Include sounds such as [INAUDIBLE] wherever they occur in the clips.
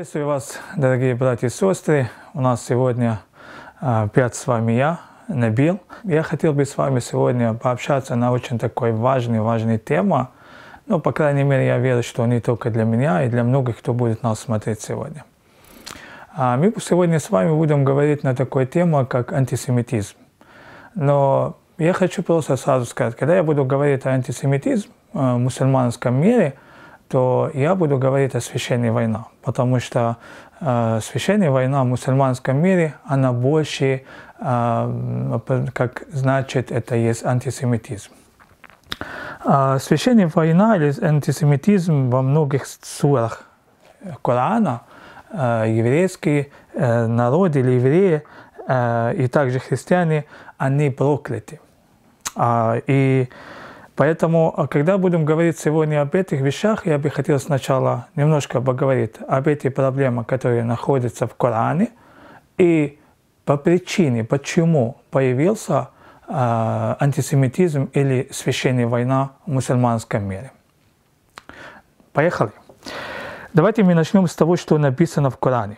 Приветствую вас, дорогие братья и сестры. У нас сегодня а, опять с вами я, Набил. Я хотел бы с вами сегодня пообщаться на очень такой важный, важный теме. Но, ну, по крайней мере, я верю, что не только для меня и для многих, кто будет нас смотреть сегодня. А, мы сегодня с вами будем говорить на такую тему, как антисемитизм. Но я хочу просто сразу сказать, когда я буду говорить о антисемитизме э, в мусульманском мире – то я буду говорить о священной войне, потому что э, священная война в мусульманском мире, она больше, э, как значит, это есть антисемитизм. Э, священная война или антисемитизм во многих сурах Корана, э, еврейский э, народ или евреи, э, и также христиане, они прокляты. Э, и э, Поэтому, а, когда будем говорить сегодня об этих вещах, я бы хотел сначала немножко поговорить об этих проблемах, которые находятся в Коране, и по причине, почему появился э, антисемитизм или священная война в мусульманском мире. Поехали. Давайте мы начнем с того, что написано в Коране.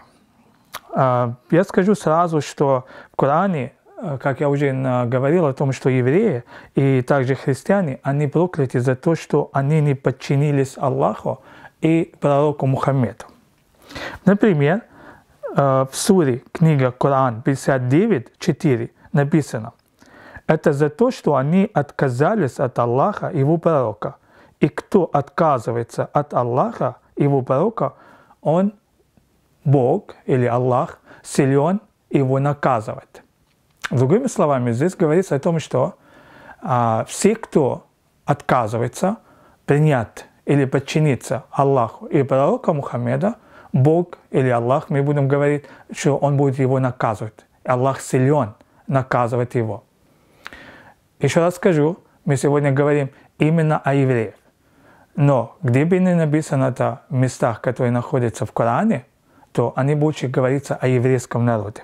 Э, я скажу сразу, что в Коране Э, как я уже э, говорил о том, что евреи и также христиане, они прокляты за то, что они не подчинились Аллаху и пророку Мухаммеду. Например, э, в суре книга Коран 59.4 написано, это за то, что они отказались от Аллаха и его пророка. И кто отказывается от Аллаха и его пророка, он, Бог или Аллах, силен его наказывать. Другими словами, здесь говорится о том, что а, все, кто отказывается принять или подчиниться Аллаху и пророку Мухаммеда, Бог или Аллах, мы будем говорить, что Он будет его наказывать. Аллах силен наказывать его. Еще раз скажу, мы сегодня говорим именно о евреях. Но где бы ни написано это в местах, которые находятся в Коране, то они будут говориться о еврейском народе.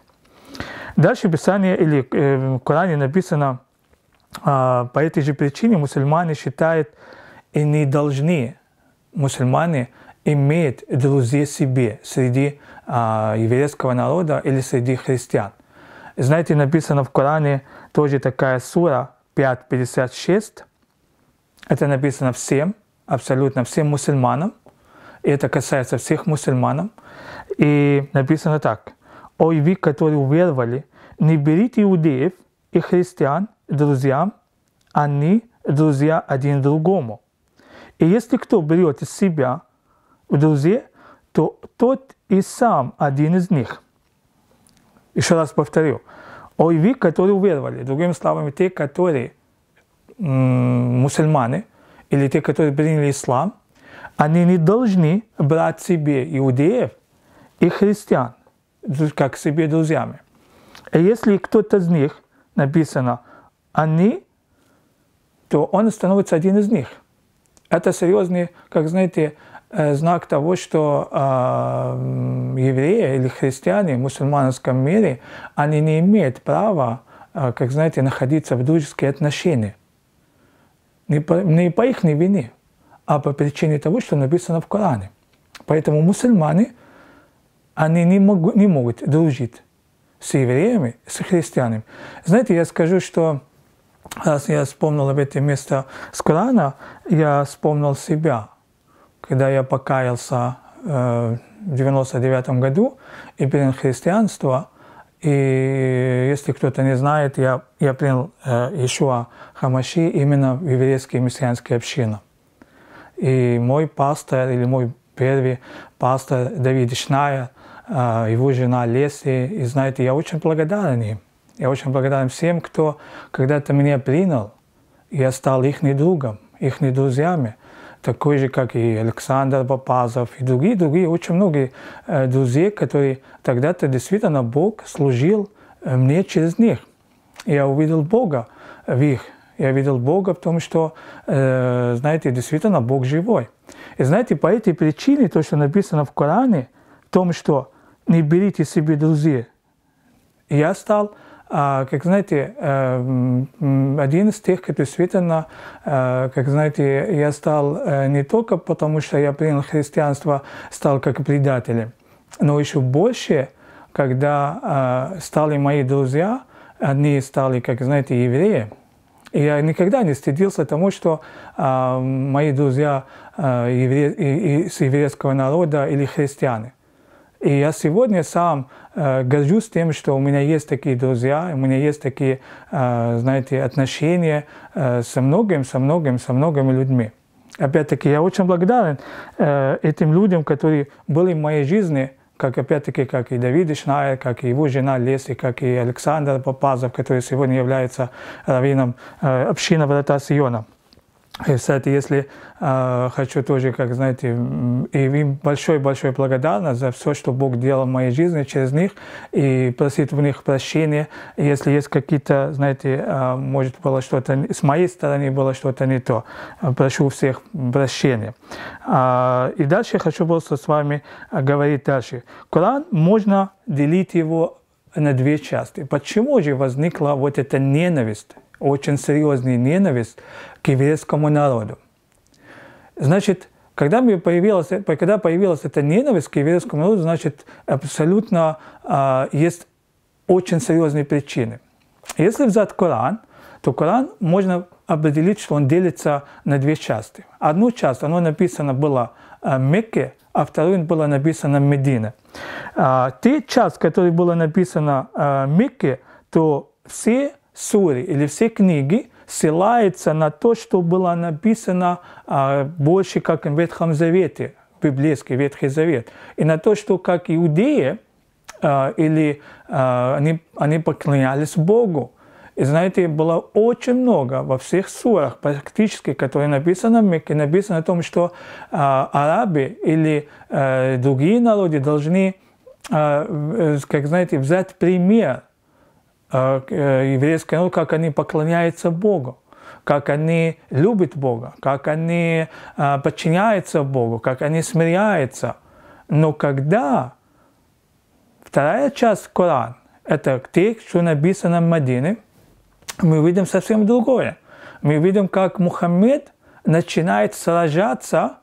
Дальше Писание или э, в Коране написано, а, по этой же причине мусульмане считают и не должны мусульмане имеют друзей себе среди а, еврейского народа или среди христиан. Знаете, написано в Коране тоже такая сура 5.56. Это написано всем, абсолютно всем мусульманам. И это касается всех мусульманам. И написано так – Ой, вы, которые уверовали, не берите иудеев и христиан друзьям, они друзья один другому. И если кто берет из себя в друзей, то тот и сам один из них. Еще раз повторю. ой, вы, которые уверовали, другими словами, те, которые м- мусульмане или те, которые приняли ислам, они не должны брать себе иудеев и христиан как себе друзьями. И если кто-то из них написано «они», то он становится один из них. Это серьезный, как знаете, э, знак того, что э, евреи или христиане в мусульманском мире, они не имеют права, э, как знаете, находиться в дружеские отношения. Не по, не по их вине, а по причине того, что написано в Коране. Поэтому мусульмане – они не, могу, не могут дружить с евреями, с христианами. Знаете, я скажу, что раз я вспомнил об этом место с Корана, я вспомнил себя, когда я покаялся э, в 99 году и принял христианство. И если кто-то не знает, я, я принял э, Ишуа Хамаши именно в еврейской мессианской общине. И мой пастор или мой первый пастор Давид Шная – а, его жена Лесли. И знаете, я очень благодарен им. Я очень благодарен всем, кто когда-то меня принял. Я стал их другом, их друзьями. Такой же, как и Александр Попазов и другие, другие, очень многие э, друзей, которые тогда-то действительно Бог служил э, мне через них. Я увидел Бога в их я видел Бога в том, что, э, знаете, действительно Бог живой. И знаете, по этой причине, то, что написано в Коране, в том, что не берите себе друзей. Я стал, а, как знаете, э, один из тех, кто действительно, э, как знаете, я стал э, не только потому, что я принял христианство, стал как предателем, но еще больше, когда а, стали мои друзья, они стали, как знаете, евреи. И я никогда не стыдился тому, что а, мои друзья э, евре... и, еврейского народа или христиане. И я сегодня сам э, горжусь тем, что у меня есть такие друзья, у меня есть такие, э, знаете, отношения э, со многим, со многим, со многими людьми. Опять-таки, я очень благодарен э, этим людям, которые были в моей жизни, как опять-таки, как и Давид Шнайер, как и его жена Леси, как и Александр Попазов, который сегодня является раввином э, общины Врата Сиона. И, кстати, если э, хочу тоже, как знаете, и им большой-большой благодарность за все, что Бог делал в моей жизни через них, и просить в них прощения. И если есть какие-то, знаете, э, может было что-то, с моей стороны было что-то не то, а, прошу всех прощения. Э, и дальше хочу просто с вами говорить дальше. Коран можно делить его на две части. Почему же возникла вот эта ненависть очень серьезная ненависть к еврейскому народу. Значит, когда появилась, когда появилась эта ненависть к еврейскому народу, значит, абсолютно э, есть очень серьезные причины. Если взять Коран, то Коран можно определить, что он делится на две части. Одну часть, оно написано было а, Мекке, а вторую было написано Медина. Те часть, которая была написана Мекке, то все Суры или все книги ссылаются на то, что было написано а, больше, как в Ветхом Завете, библейский Ветхий Завет, и на то, что как иудеи а, или а, они, они поклонялись Богу. И знаете, было очень много во всех сурах, практически, которые написаны в Мекке, написано о том, что э, арабы или э, другие народы должны, а, э, как знаете, взять пример Э, э, еврейское, ну, как они поклоняются Богу, как они любят Бога, как они э, подчиняются Богу, как они смиряются. Но когда вторая часть Корана, это текст, что написано в Мадине, мы видим совсем другое. Мы видим, как Мухаммед начинает сражаться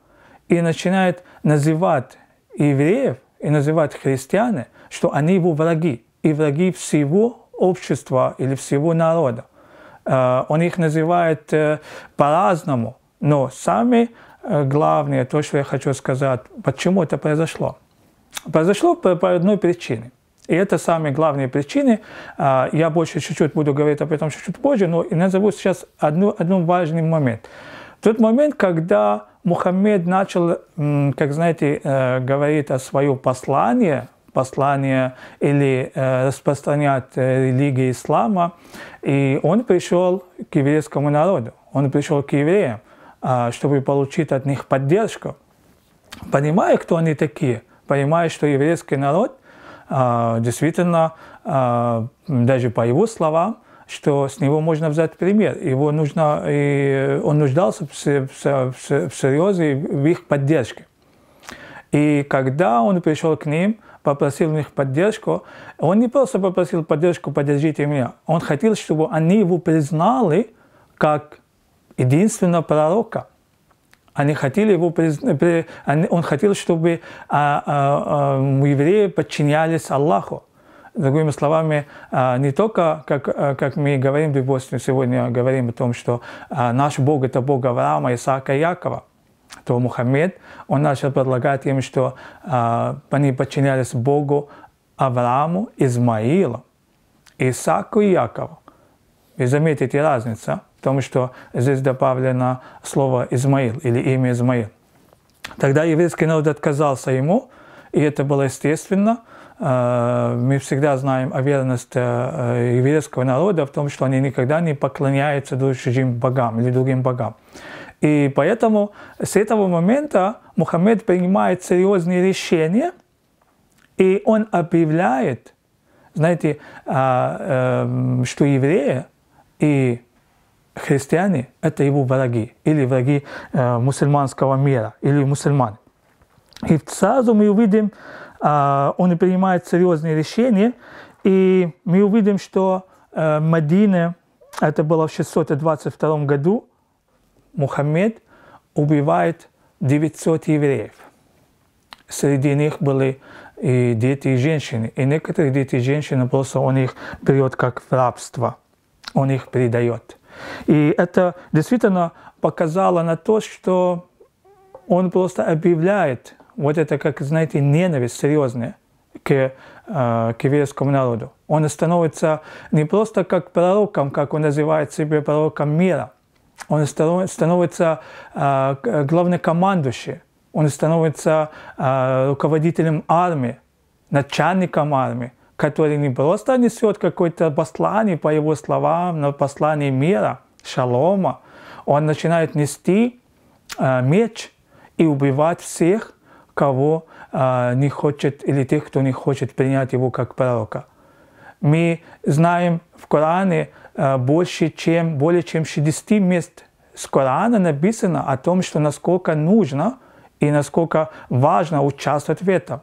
и начинает называть евреев и называть христиане, что они его враги и враги всего общества или всего народа. Э, он их называет э, по-разному, но сами э, главные то, что я хочу сказать, почему это произошло. Произошло по, одной причине. И это самые главные причины. Я больше чуть-чуть буду говорить об этом чуть-чуть позже, но назову сейчас одну, один важный момент. Тот момент, когда Мухаммед начал, как знаете, говорить о своем послании, послание или э, распространять э, религию ислама. И он пришел к еврейскому народу, он пришел к евреям, а, чтобы получить от них поддержку. Понимая, кто они такие, понимая, что еврейский народ а, действительно, а, даже по его словам, что с него можно взять пример. Его нужно, и он нуждался в, серьезной в их поддержке. И когда он пришел к ним, попросил у них поддержку, он не просто попросил поддержку, поддержите меня, он хотел, чтобы они его признали как единственного пророка. Они хотели его, он хотел, чтобы а, а, а, евреи подчинялись Аллаху. Другими словами, не только, как, как мы говорим в сегодня говорим о том, что наш Бог – это Бог Авраама, Исаака и Якова – то Мухаммед, он начал предлагать им, что а, они подчинялись Богу Аврааму, Измаилу, Исаку и Якову. И заметите разницу в том, что здесь добавлено слово Измаил или имя Измаил. Тогда еврейский народ отказался ему, и это было естественно. А, мы всегда знаем о верности э, э, еврейского народа в том, что они никогда не поклоняются чужим богам или другим богам. И поэтому с этого момента Мухаммед принимает серьезные решения, и он объявляет, знаете, а, эм, что евреи и христиане – это его враги, или враги э, мусульманского мира, или мусульман. И сразу мы увидим, а, он принимает серьезные решения, и мы увидим, что э, Мадина, это было в 622 году, Мухаммед убивает 900 евреев. Среди них были и дети, и женщины. И некоторые дети и женщины просто он их берет как в рабство. Он их предает. И это действительно показало на то, что он просто объявляет вот это, как, знаете, ненависть серьезная к, э, к еврейскому народу. Он становится не просто как пророком, как он называет себя пророком мира, а, он становится главнокомандующим, он становится руководителем армии, начальником армии, который не просто несет какое-то послание, по его словам, но послание мира, шалома. Он начинает нести а, меч и убивать всех, кого а, не хочет, или тех, кто не хочет принять его как пророка. Мы знаем в Коране Э, больше чем, более чем 60 мест с Корана написано о том, что насколько нужно и насколько важно участвовать в этом.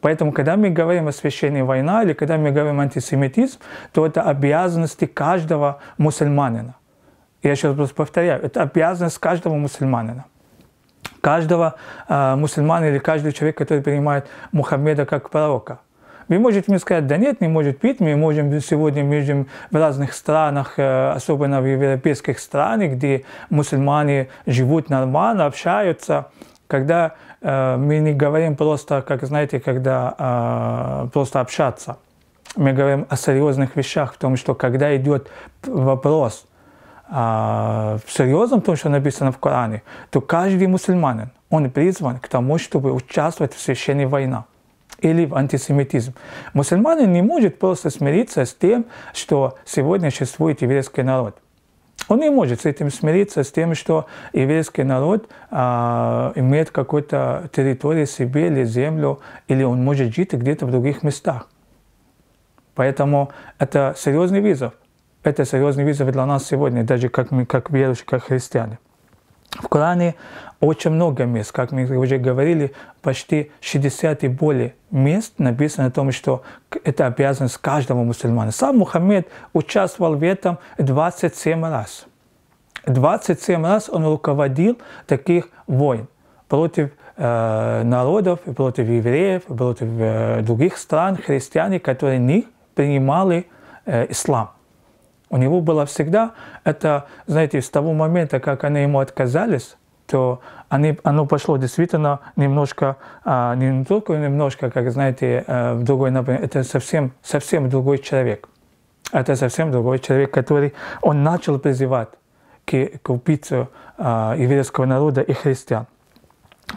Поэтому, когда мы говорим о священной войне или когда мы говорим антисемитизм, то это обязанности каждого мусульманина. Я сейчас просто повторяю, это обязанность каждого мусульманина. Каждого э, мусульмана или каждого человека, который принимает Мухаммеда как пророка – вы можете мне сказать, да нет, не может пить. мы можем сегодня мы видим в разных странах, э, особенно в европейских странах, где мусульмане живут нормально, общаются, когда э, мы не говорим просто, как знаете, когда э, просто общаться. Мы говорим о серьезных вещах, в том, что когда идет вопрос э, в серьезном, том, что написано в Коране, то каждый мусульманин, он призван к тому, чтобы участвовать в священной войне или в антисемитизм. Мусульманин не может просто смириться с тем, что сегодня существует еврейский народ. Он не может с этим смириться, с тем, что еврейский народ а, имеет какую-то территорию себе или землю, или он может жить где-то в других местах. Поэтому это серьезный вызов. Это серьезный вызов для нас сегодня, даже как, мы, как верующие, как христиане. В Коране очень много мест, как мы уже говорили, почти 60 и более мест написано о том, что это обязанность каждого мусульмана. Сам Мухаммед участвовал в этом 27 раз. 27 раз он руководил таких войн против э, народов, против евреев, против э, других стран, христиан, которые не принимали э, ислам. У него было всегда это, знаете, с того момента, как они ему отказались, что они, оно пошло действительно немножко, а, не только немножко, как знаете, э, в другой направлении, это совсем, совсем другой человек. Это совсем другой человек, который он начал призывать к, к убийцу а, еврейского народа и христиан.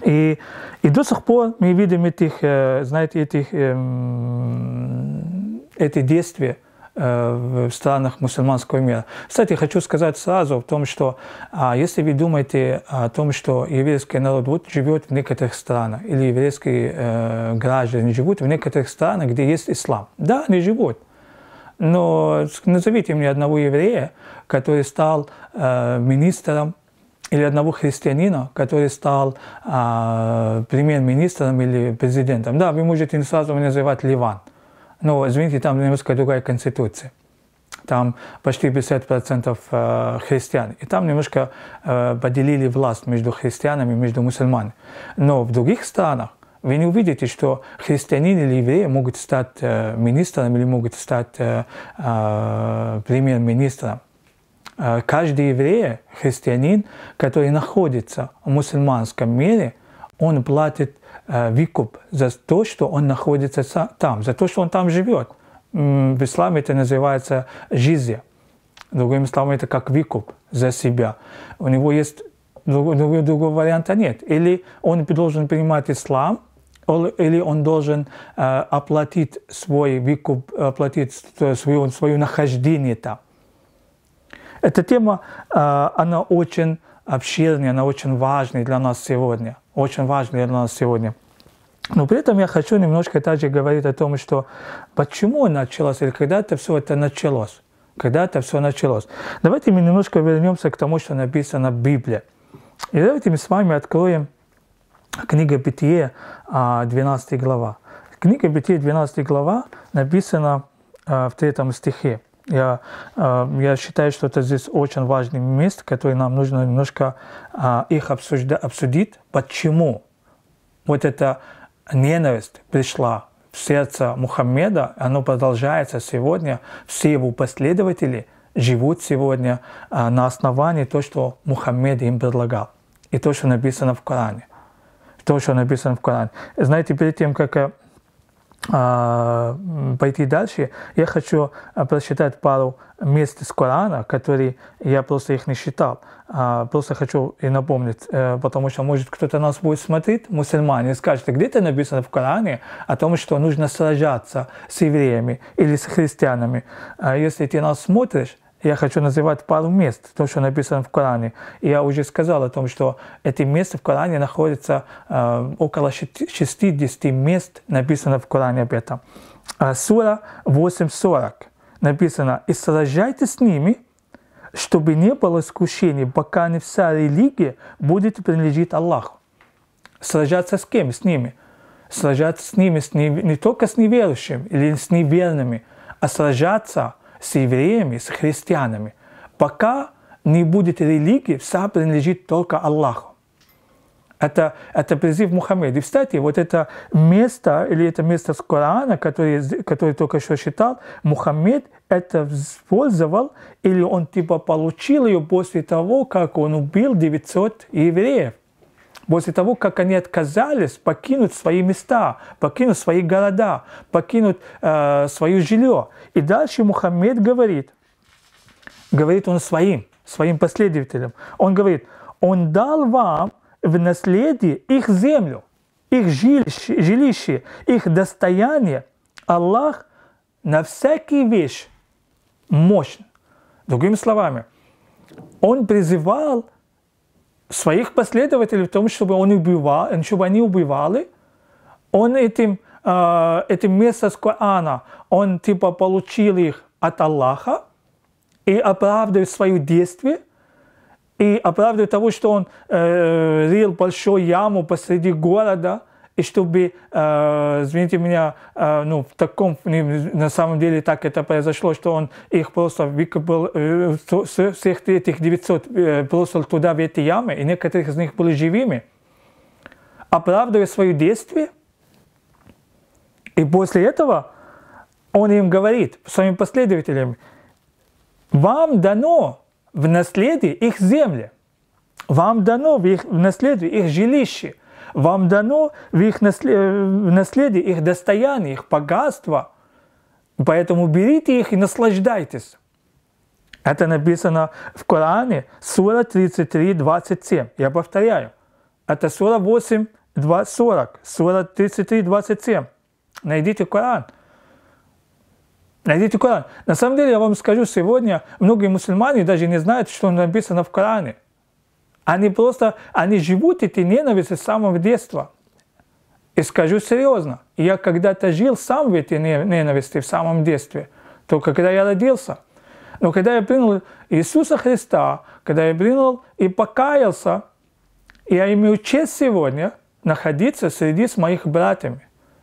И, и до сих пор мы видим этих, э, знаете, этих, эм, эти действия, Э, в странах мусульманского мира. Кстати, хочу сказать сразу о том, что а, если вы думаете о том, что еврейский народ вот живет в некоторых странах, или еврейские э, граждане живут в некоторых странах, где есть ислам. Да, они живут. Но назовите мне одного еврея, который стал э, министром или одного христианина, который стал э, премьер-министром или президентом. Да, вы можете сразу называть Ливан – но, ну, извините, там немножко другая конституция. Там почти 50% э, христиан. И там немножко э, поделили власть между христианами и между мусульманами. Но в других странах вы не увидите, что христианин или евреи могут стать э, министром или могут стать премьер-министром. Каждый еврей, христианин, который находится в мусульманском мире, он платит – Э, выкуп за то, что он находится там, за то, что он там живет. В исламе это называется жизнь. Другими словами, это как выкуп за себя. У него есть другой другого, другого варианта нет. Или он должен принимать ислам, или он должен э, оплатить свой выкуп, оплатить свое, свое нахождение там. Эта тема, э, она очень общение, оно очень важно для нас сегодня. Очень важно для нас сегодня. Но при этом я хочу немножко также говорить о том, что почему началось, или когда это все это началось. Когда это все началось. Давайте мы немножко вернемся к тому, что написано в Библии. И давайте мы с вами откроем книгу Бытие, 12 а, глава. Книга Бытие, 12 глава, написана а, в третьем стихе. Я, а, я считаю, что это здесь очень важный момент, который нам нужно немножко а, их обсужда, обсудить, почему вот эта ненависть пришла в сердце Мухаммеда, Она продолжается сегодня, все его последователи живут сегодня а, на основании того, что Мухаммед им предлагал, и то, что написано в Коране. То, что написано в Коране. Знаете, перед тем, как э, а, пойти дальше, я хочу а, прочитать пару мест из Корана, которые я просто их не считал. А, просто хочу и напомнить, э, потому что, может, кто-то нас будет смотреть, мусульмане, и скажет, где это написано в Коране о том, что нужно сражаться с евреями или с христианами. Если ты нас смотришь, я хочу называть пару мест, то, что написано в Коране. И я уже сказал о том, что эти места в Коране находятся э, около 60 мест, написано в Коране об этом. А сура 8.40 написано «И сражайтесь с ними, чтобы не было искушений, пока не вся религия будет принадлежит Аллаху». Сражаться с кем? С ними. Сражаться с ними, с ними не только с неверующими или с неверными, а сражаться – с евреями, с христианами, пока не будет религии, вся принадлежит только Аллаху. Это, это призыв Мухаммеда. И, кстати, вот это место, или это место с Корана, который который только что читал, Мухаммед это использовал, или он типа получил ее после того, как он убил 900 евреев после того, как они отказались покинуть свои места, покинуть свои города, покинуть э, свое жилье. И дальше Мухаммед говорит, говорит он своим, своим последователям, он говорит, он дал вам в наследие их землю, их жилище, жилище их достояние. Аллах на всякий вещь мощен. Другими словами, он призывал своих последователей в том, чтобы, он убивал, чтобы они убивали, он этим, э, этим местом с Корана, он типа получил их от Аллаха и оправдывает свое действие, и оправдывает того, что он э, рил э, большую яму посреди города – и чтобы, э, извините меня, э, ну, в таком, на самом деле так это произошло, что он их просто выкопал, э, всех этих 900 э, бросил туда, в эти ямы, и некоторых из них были живыми, оправдывая свое действие. И после этого он им говорит, своим последователям, вам дано в наследие их земли, вам дано в, их, в наследие их жилище – вам дано в их наследие, их достояние, их богатство. Поэтому берите их и наслаждайтесь. Это написано в Коране, сура 33, 27. Я повторяю, это сура 8, 2, 40, сура 33, 27. Найдите Коран. Найдите Коран. На самом деле, я вам скажу, сегодня многие мусульмане даже не знают, что написано в Коране – они просто, они живут этой ненависти с самого детства. И скажу серьезно, я когда-то жил сам в этой ненависти в самом детстве, только когда я родился. Но когда я принял Иисуса Христа, когда я принял и покаялся, я имею честь сегодня находиться среди с моих братьев,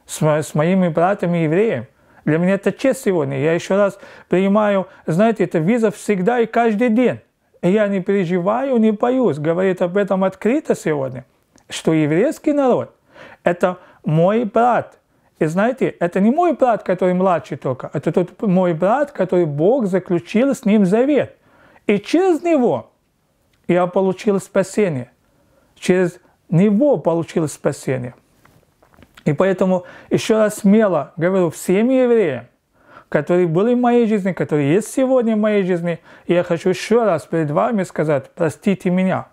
с, мо с моими братьями евреями. Для меня это честь сегодня. Я еще раз принимаю, знаете, это виза всегда и каждый день я не переживаю, не боюсь, говорит об этом открыто сегодня, что еврейский народ – это мой брат. И знаете, это не мой брат, который младший только, это тот мой брат, который Бог заключил с ним завет. И через него я получил спасение. Через него получил спасение. И поэтому еще раз смело говорю всем евреям, которые были в моей жизни, которые есть сегодня в моей жизни. И я хочу еще раз перед вами сказать, простите меня,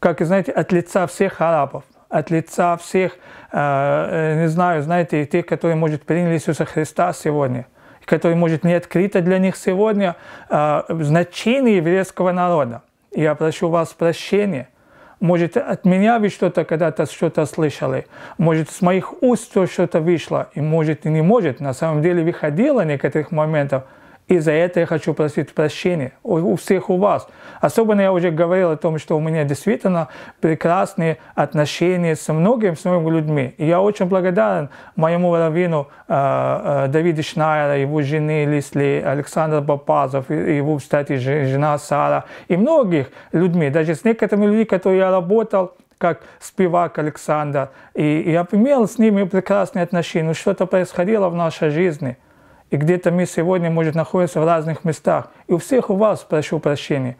как знаете, от лица всех арабов, от лица всех, э, э не знаю, знаете, тех, которые, может, приняли Иисуса Христа сегодня, которые, может, не открыто для них сегодня э, значение еврейского народа. Я прошу вас прощения – может, от меня вы что-то когда-то что-то слышали, может, с моих уст что-то вышло, и может, и не может. На самом деле выходило некоторых моментов – и за это я хочу просить прощения у, всех у вас. Особенно я уже говорил о том, что у меня действительно прекрасные отношения с многими, с многими людьми. И я очень благодарен моему раввину э, э, Давиду Шнайера, его жене Лисли, Александра Бапазов, его, кстати, жена Сара и многих людьми. Даже с некоторыми людьми, которые я работал, как спивак Александр. И я имел с ними прекрасные отношения. Что-то происходило в нашей жизни – и где-то мы сегодня, может, находимся в разных местах. И у всех у вас прошу прощения.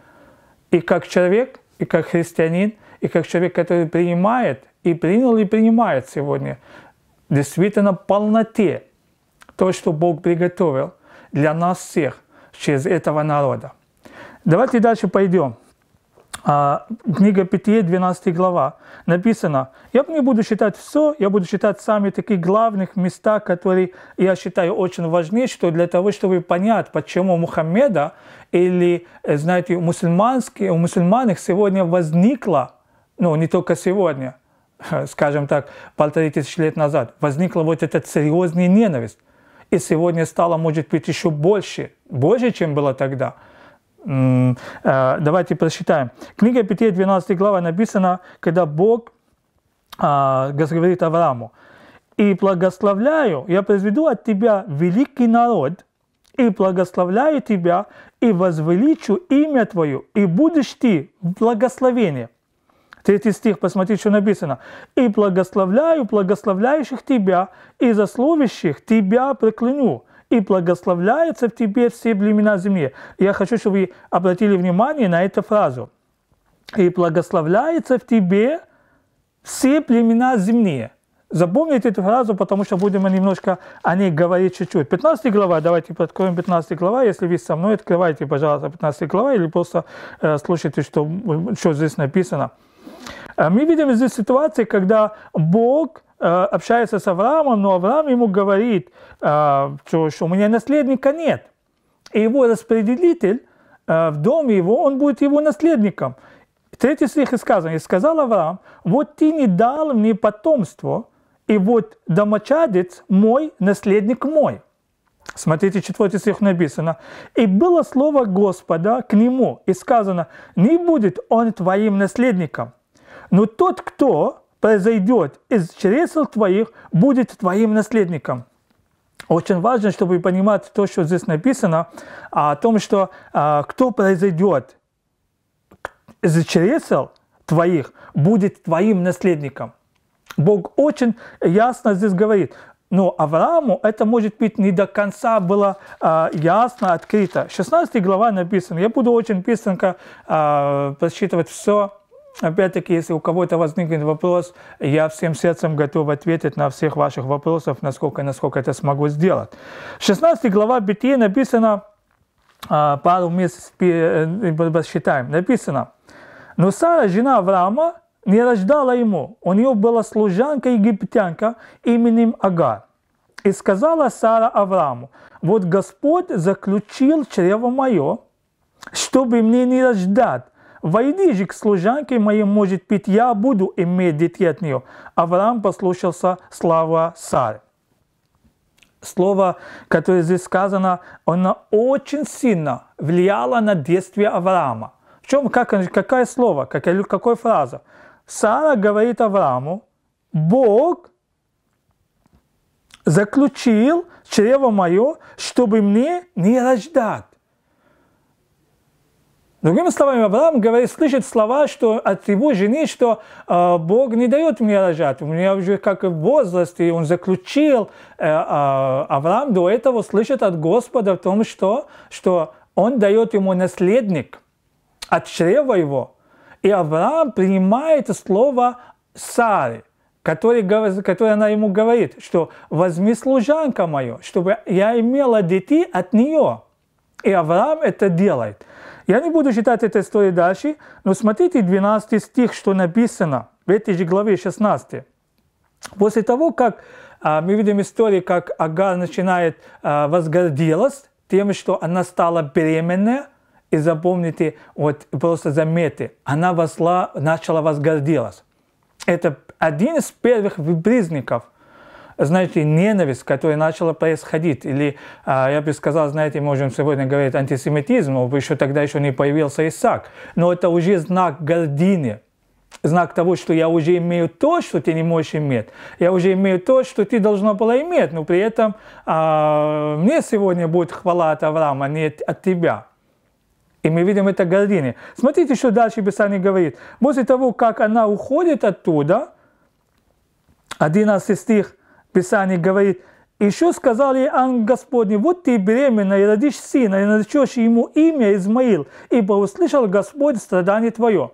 И как человек, и как христианин, и как человек, который принимает, и принял, и принимает сегодня действительно полноте то, что Бог приготовил для нас всех через этого народа. Давайте дальше пойдем. А, книга Питье, 12 глава, написано, я не буду считать все, я буду считать сами такие главных места, которые я считаю очень важны, что для того, чтобы понять, почему Мухаммеда или, э, знаете, у, мусульманских, у мусульман сегодня возникла, ну, не только сегодня, [LAUGHS] скажем так, полторы тысячи лет назад, возникла вот эта серьезная ненависть. И сегодня стало, может быть, еще больше, больше, чем было тогда – Э, давайте прочитаем. Книга Петея, 12 глава написана, когда Бог а, говорит Аврааму, «И благословляю, я произведу от тебя великий народ, и благословляю тебя, и возвеличу имя твое, и будешь ты благословение. Третий стих, посмотрите, что написано. «И благословляю благословляющих тебя, и засловящих тебя прокляну, и благословляется в тебе все племена земли. Я хочу, чтобы вы обратили внимание на эту фразу. И благословляется в тебе все племена земные. Запомните эту фразу, потому что будем немножко о ней говорить чуть-чуть. 15 глава, давайте откроем 15 глава. Если вы со мной, открывайте, пожалуйста, 15 глава или просто э, слушайте, что, что здесь написано. Э, мы видим здесь ситуацию, когда Бог – Э, общается с Авраамом, но Авраам ему говорит, э, что у меня наследника нет. И его распределитель э, в доме его, он будет его наследником. Третий стих и сказано, и сказал Авраам, вот ты не дал мне потомство, и вот домочадец мой, наследник мой. Смотрите, 4 стих написано. «И было слово Господа к нему, и сказано, не будет он твоим наследником, но тот, кто произойдет из чресл твоих, будет твоим наследником. Очень важно, чтобы понимать то, что здесь написано, а, о том, что а, кто произойдет из чресл твоих, будет твоим наследником. Бог очень ясно здесь говорит, но Аврааму это, может быть, не до конца было а, ясно, открыто. 16 глава написано. Я буду очень песенка а, просчитывать все Опять-таки, если у кого-то возникнет вопрос, я всем сердцем готов ответить на всех ваших вопросов, насколько, насколько это смогу сделать. 16 глава Бытия написано, а, пару месяцев э, считаем, написано, «Но Сара, жена Авраама, не рождала ему, у нее была служанка-египтянка именем Агар. И сказала Сара Аврааму, вот Господь заключил чрево мое, чтобы мне не рождать, «Войди же к служанке моей, может быть, я буду иметь детей от нее». Авраам послушался слова Сары. Слово, которое здесь сказано, оно очень сильно влияло на действие Авраама. В чем, как, какое слово, какая, какая фраза? Сара говорит Аврааму, Бог заключил чрево мое, чтобы мне не рождать. Другими словами, Авраам говорит, слышит слова что от его жены, что э, Бог не дает мне рожать. У меня уже как возраст, и он заключил. Э, э, Авраам до этого слышит от Господа в том, что, что он дает ему наследник от чрева его. И Авраам принимает слово Сары, который, который она ему говорит, что «возьми служанка мою, чтобы я имела детей от нее». И Авраам это делает. Я не буду читать эту историю дальше, но смотрите 12 стих, что написано в этой же главе 16. После того, как а, мы видим историю, как Агар начинает а, возгордилась тем, что она стала беременная, и запомните, вот просто заметьте, она вошла, начала возгордилась. Это один из первых признаков – знаете, ненависть, которая начала происходить, или, а, я бы сказал, знаете, можем сегодня говорить антисемитизм, но еще тогда еще не появился Исаак, но это уже знак гордыни, знак того, что я уже имею то, что ты не можешь иметь. Я уже имею то, что ты должна была иметь, но при этом а, мне сегодня будет хвала от Авраама, а не от тебя. И мы видим это гордыня. Смотрите, что дальше Писание говорит. После того, как она уходит оттуда, 11 стих, Писание говорит, еще сказал ей ангел Господний, вот ты беременна и родишь сына, и наречешь ему имя Измаил, ибо услышал Господь страдание твое.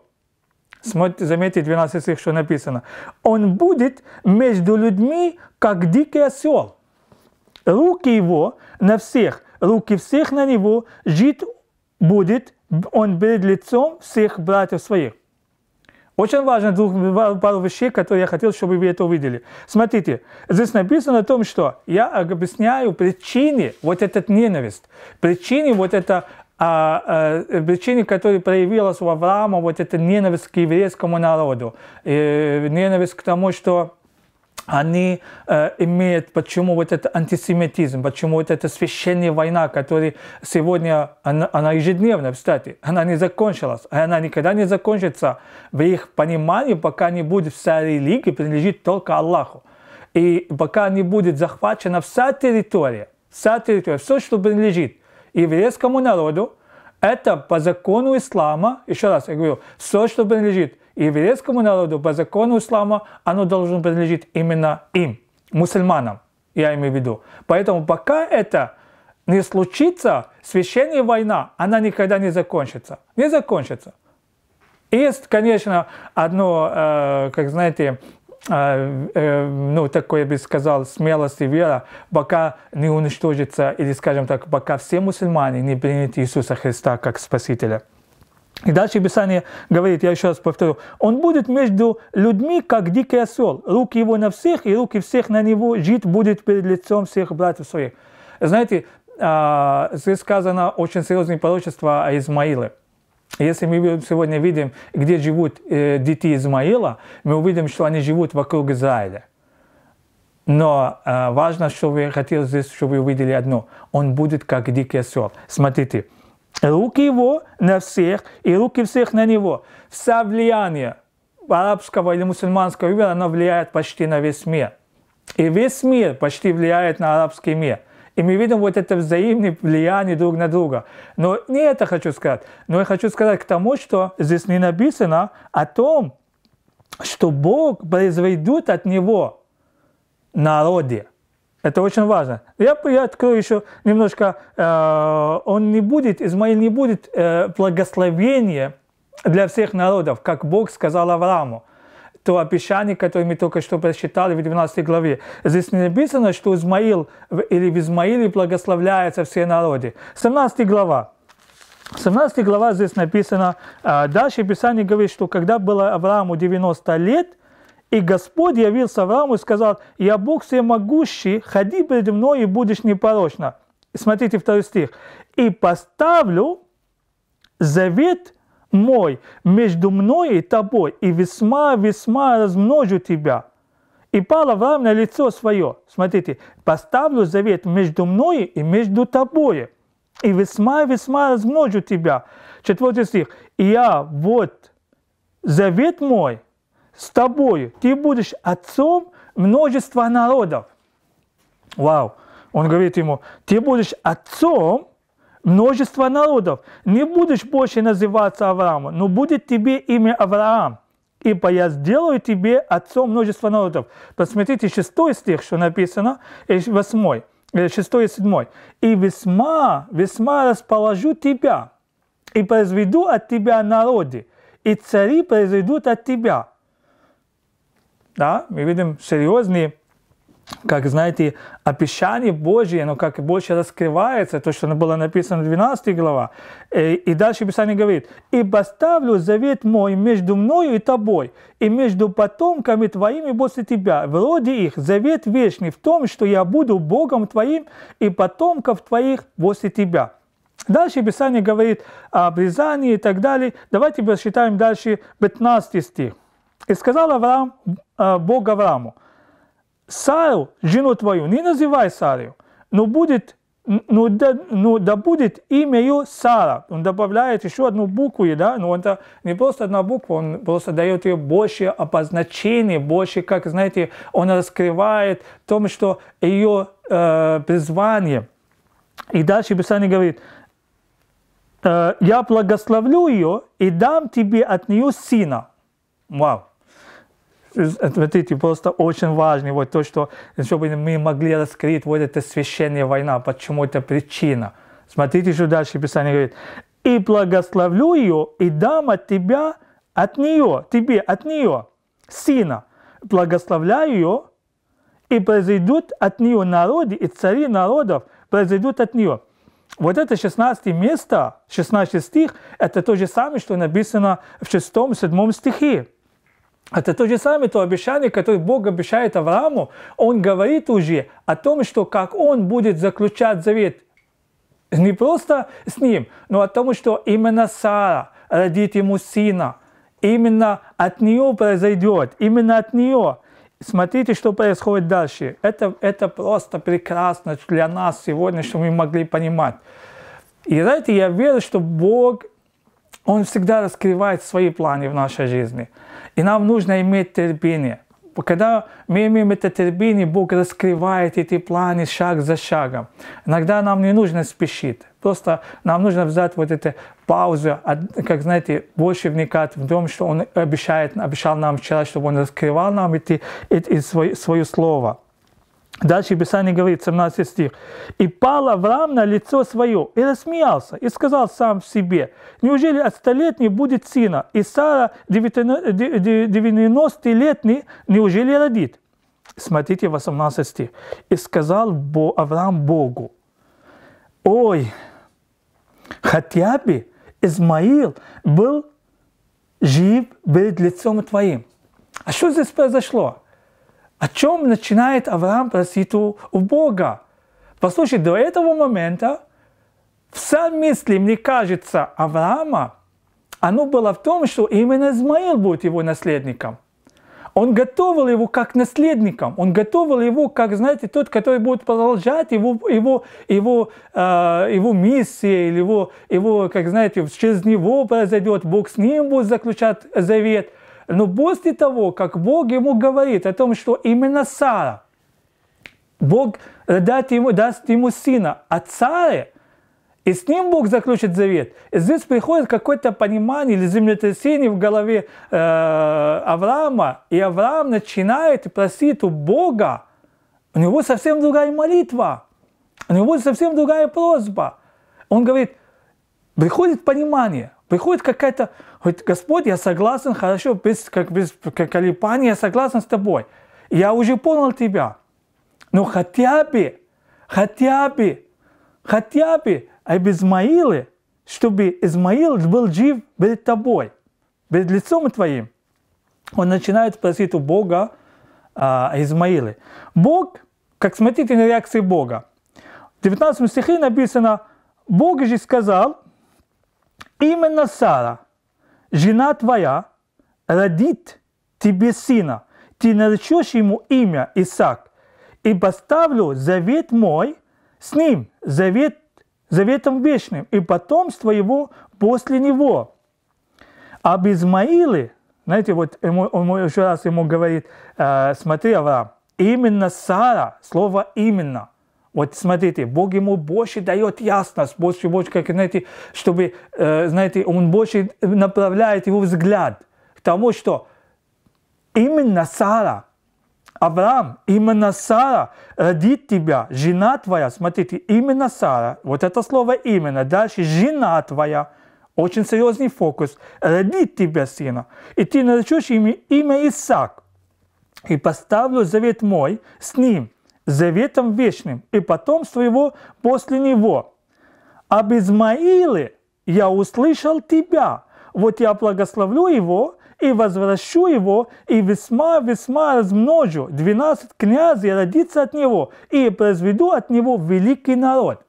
Смотрите, заметьте 12 стих, что написано. Он будет между людьми, как дикий осел. Руки его на всех, руки всех на него, жить будет он перед лицом всех братьев своих. Очень важно двух, пару вещей, которые я хотел, чтобы вы это увидели. Смотрите, здесь написано о том, что я объясняю причины вот этот ненависть, причины вот это а, а, э, причине, которая проявилась у Авраама, вот эта ненависть к еврейскому народу, и э, ненависть к тому, что они э, имеют, почему вот этот антисемитизм, почему вот эта священная война, которая сегодня, она, она ежедневная, кстати, она не закончилась, а она никогда не закончится в их понимании, пока не будет вся религия принадлежит только Аллаху. И пока не будет захвачена вся территория, вся территория, все, что принадлежит еврейскому народу, это по закону ислама, еще раз я говорю, все, что принадлежит и еврейскому народу по закону ислама оно должно принадлежить именно им, мусульманам, я имею в виду. Поэтому пока это не случится, священная война, она никогда не закончится. Не закончится. И Есть, конечно, одно, э, как знаете, э, э, ну, такое, я бы сказал, смелость и вера, пока не уничтожится, или, скажем так, пока все мусульмане не приняты Иисуса Христа как Спасителя. И дальше Писание говорит, я еще раз повторю, он будет между людьми, как дикий осел, руки его на всех, и руки всех на него, жить будет перед лицом всех братьев своих. Знаете, а, здесь сказано очень серьезное пророчество Измаиле. Если мы сегодня видим, где живут э, дети Измаила, мы увидим, что они живут вокруг Израиля. Но а, важно, чтобы я хотел здесь, чтобы вы увидели одно. Он будет как дикий осел. Смотрите, Руки его на всех и руки всех на него. Вся влияние арабского или мусульманского мира, оно влияет почти на весь мир. И весь мир почти влияет на арабский мир. И мы видим вот это взаимное влияние друг на друга. Но не это хочу сказать. Но я хочу сказать к тому, что здесь не написано о том, что Бог произведет от него народе. Это очень важно. Я, я открою еще немножко. Э, он не будет, Измаил не будет э, благословения для всех народов, как Бог сказал Аврааму. То обещание, которое мы только что прочитали в 12 главе. Здесь не написано, что Измаил или в Измаиле благословляются все народы. 17 глава. 17 глава здесь написано, э, дальше Писание говорит, что когда было Аврааму 90 лет, и Господь явился Аврааму и сказал, «Я Бог всемогущий, ходи передо мной и будешь непорочно». Смотрите второй стих. «И поставлю завет мой между мной и тобой, и весьма-весьма размножу тебя». И пал Авраам на лицо свое. Смотрите, «Поставлю завет между мной и между тобою, и весьма-весьма размножу тебя». Четвертый стих. И «Я вот завет мой, с тобой. ты будешь отцом множества народов. Вау! Он говорит ему, ты будешь отцом множества народов. Не будешь больше называться Авраамом, но будет тебе имя Авраам. Ибо я сделаю тебе отцом множества народов. Посмотрите, 6 стих, что написано, э, э, и 8, 6 и 7. И весьма, весьма расположу тебя, и произведу от тебя народы, и цари произведут от тебя да, мы видим серьезные, как знаете, описание Божье, но ну, как больше раскрывается, то, что было написано в 12 глава. И дальше Писание говорит, «И поставлю завет мой между мною и тобой, и между потомками твоими после тебя, вроде их, завет вечный в том, что я буду Богом твоим и потомков твоих после тебя». Дальше Писание говорит о обрезании и так далее. Давайте посчитаем дальше 15 стих. И сказал Авраам, э, Бог Аврааму, Сару, жену твою, не называй Сарою, но будет, ну да, ну да будет имя ее Сара. Он добавляет еще одну букву, да, но это не просто одна буква, он просто дает ее больше обозначение, больше, как знаете, он раскрывает в том, что ее э, призвание. И дальше Писание говорит, «Э, я благословлю ее и дам тебе от нее сына вау. Э, вот эти просто очень важны, вот то, что, чтобы мы могли раскрыть вот эта священная война, почему это причина. Смотрите, что дальше Писание говорит. «И благословлю ее, и дам от тебя, от нее, тебе, от нее, сына, благословляю ее, и произойдут от нее народы, и цари народов произойдут от нее». Вот это 16 место, 16 стих, это то же самое, что написано в 6-7 стихе. Это то же самое, то обещание, которое Бог обещает Аврааму. Он говорит уже о том, что как он будет заключать завет не просто с ним, но о том, что именно Сара родит ему сына. Именно от нее произойдет, именно от нее. Смотрите, что происходит дальше. Это, это просто прекрасно для нас сегодня, что мы могли понимать. И знаете, я верю, что Бог, Он всегда раскрывает свои планы в нашей жизни. И нам нужно иметь терпение. Когда мы имеем это терпение, Бог раскрывает эти планы шаг за шагом. Иногда нам не нужно спешить. Просто нам нужно взять вот эту паузу, как знаете, больше вникать в том, что Он обещает, обещал нам вчера, чтобы Он раскрывал нам эти, эти, свое, свое слово. Дальше Писание говорит, 17 стих. «И пал Авраам на лицо свое, и рассмеялся, и сказал сам в себе, неужели от 100 лет не будет сына, и Сара 90 лет не, неужели родит?» Смотрите 18 стих. «И сказал Авраам Богу, ой, хотя бы Измаил был жив перед лицом твоим». А что здесь произошло? О чем начинает Авраам просить у, Бога? Послушайте, до этого момента вся мысль, мне кажется, Авраама, оно было в том, что именно Измаил будет его наследником. Он готовил его как наследником, он готовил его как, знаете, тот, который будет продолжать его, его, его, э, его миссию или его, его, как, знаете, через него произойдет, Бог с ним будет заключать завет – но после того, как Бог ему говорит о том, что именно Сара, Бог даст ему, даст ему сына, а царь, и с ним Бог заключит завет. И здесь приходит какое-то понимание или землетрясение в голове э, Авраама, и Авраам начинает просить у Бога, у него совсем другая молитва, у него совсем другая просьба. Он говорит, приходит понимание, Приходит какая-то, говорит, Господь, я согласен, хорошо, без, как, без как колебаний, я согласен с тобой. Я уже понял тебя. Но хотя бы, хотя бы, хотя бы об а Измаиле, чтобы Измаил был жив перед тобой, перед лицом твоим. Он начинает просить у Бога а, Измаиле. Бог, как смотрите на реакции Бога, в 19 стихе написано, Бог же сказал, именно Сара, жена твоя, родит тебе сына, ты наречешь ему имя Исаак, и поставлю завет мой с ним, завет, заветом вечным, и потомство его после него. А без Измаиле, знаете, вот ему, он еще раз ему говорит, э, смотри, Авраам, именно Сара, слово «именно», вот смотрите, Бог ему больше дает ясность, больше, больше, как, знаете, чтобы, э, знаете, он больше направляет его взгляд к тому, что именно Сара, Авраам, именно Сара родит тебя, жена твоя, смотрите, именно Сара, вот это слово именно, дальше жена твоя, очень серьезный фокус, родит тебя сына, и ты наречешь имя, имя Исаак, и поставлю завет мой с ним – заветом вечным и потомство его после него. Об Измаиле я услышал тебя, вот я благословлю его и возвращу его, и весьма-весьма размножу, двенадцать князей родится от него, и произведу от него великий народ.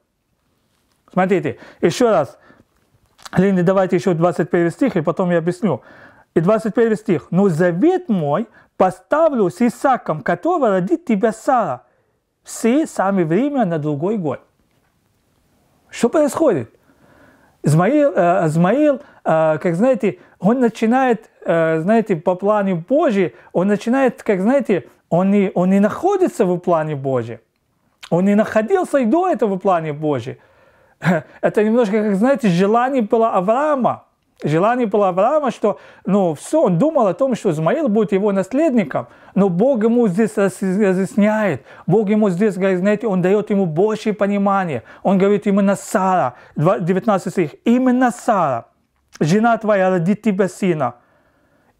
Смотрите, еще раз. Линды, давайте еще 21 стих, и потом я объясню. И 21 стих. «Но завет мой поставлю с Исаком, которого родит тебя Сара, все сами время на другой год. Что происходит? Измаил, э, Измаил э, как знаете, он начинает, э, знаете, по плану Божьей, он начинает, как знаете, он не, он не находится в плане Божьем. Он не находился и до этого в плане Божьем. [LAUGHS] Это немножко, как знаете, желание было Авраама. Желание было Авраама, что ну, все, он думал о том, что Измаил будет его наследником, но Бог ему здесь разъясняет, Бог ему здесь, знаете, он дает ему большее понимание. Он говорит именно Сара, 19 стих, именно Сара, жена твоя родит тебе сына.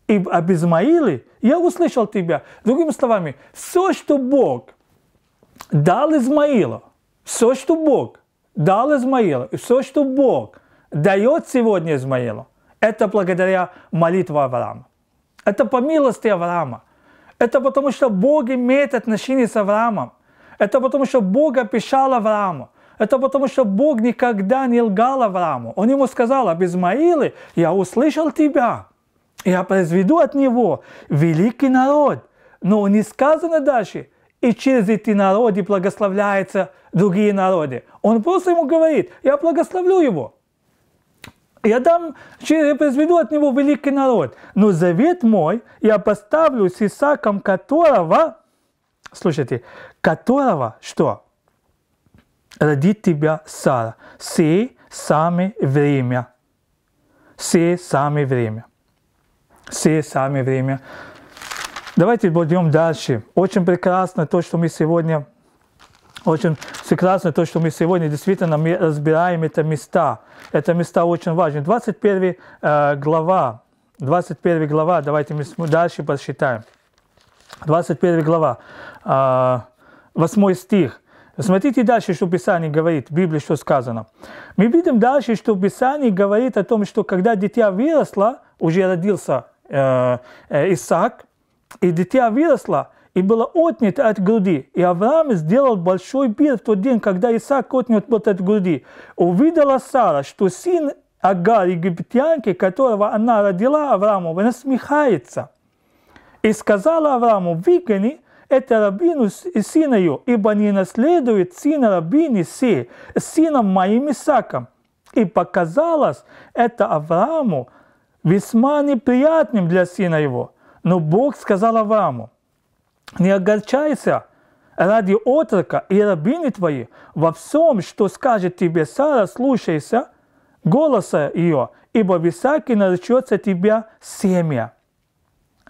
И об Измаиле я услышал тебя. Другими словами, все, что Бог дал Измаилу, все, что Бог дал Измаилу, и все, что Бог – дает сегодня Измаилу, это благодаря молитве Авраама. Это по милости Авраама. Это потому, что Бог имеет отношение с Авраамом. Это потому, что Бог опишал Аврааму. Это потому, что Бог никогда не лгал Аврааму. Он ему сказал, об Измаиле я услышал тебя. Я произведу от него великий народ. Но не сказано дальше, и через эти народы благословляются другие народы. Он просто ему говорит, я благословлю его. Я дам, произведу от него великий народ. Но завет мой я поставлю с Исаком, которого, слушайте, которого что? Родит тебя Сара. все самое время. все самое время. все самое время. Давайте будем дальше. Очень прекрасно то, что мы сегодня очень прекрасно то, что мы сегодня действительно мы разбираем это места. Это места очень важные. 21 э, глава, 21 глава, давайте мы дальше посчитаем. 21 глава, э, 8 стих. Смотрите дальше, что Писание говорит, в Библии что сказано. Мы видим дальше, что Писание говорит о том, что когда дитя выросло, уже родился э, э, Исаак, и дитя выросло, и было отнято от груди. И Авраам сделал большой пир в тот день, когда Исаак отнят вот от груди. Увидела Сара, что сын Агар, египтянки, которого она родила Аврааму, она насмехается. И сказала Аврааму, выгони это рабину и сына ее, ибо не наследует сына рабини сей, сыном моим Исаком. И показалось это Аврааму весьма неприятным для сына его. Но Бог сказал Аврааму, не огорчайся ради отрока и рабины твои во всем, что скажет тебе Сара, слушайся голоса ее, ибо висаки наречется тебя семья.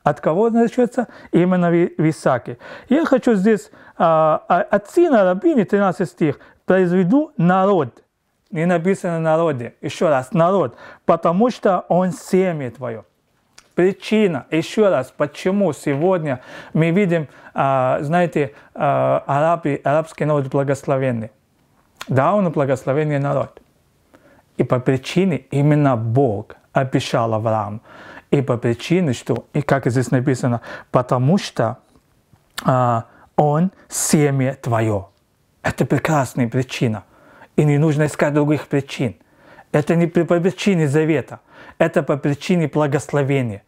От кого наречется? Именно висаки. Я хочу здесь а, а от сына рабини, 13 стих, произведу народ. Не написано народе. Еще раз, народ. Потому что он семя твое. Причина, еще раз, почему сегодня мы видим, а, знаете, а, арабы, арабский народ благословенный. Да, он благословенный народ. И по причине именно Бог обещал Аврааму. И по причине, что, и как здесь написано, потому что а, он семя твое. Это прекрасная причина. И не нужно искать других причин. Это не по причине завета, это по причине благословения.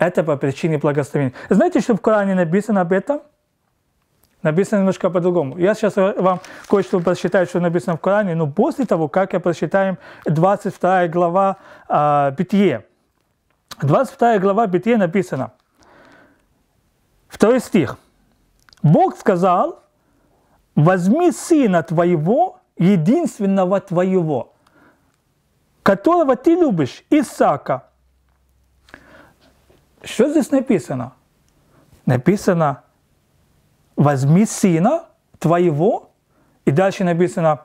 Это по причине благословения. Знаете, что в Коране написано об этом? Написано немножко по-другому. Я сейчас вам кое-что прочитаю, что написано в Коране, но после того, как я прочитаю 22 глава э, Бытие. 22 глава Бытие написано. Второй стих. Бог сказал, возьми сына твоего, единственного твоего, которого ты любишь, Исаака, Що здесь написано? Написано возьми сына твоего, и дальше написано,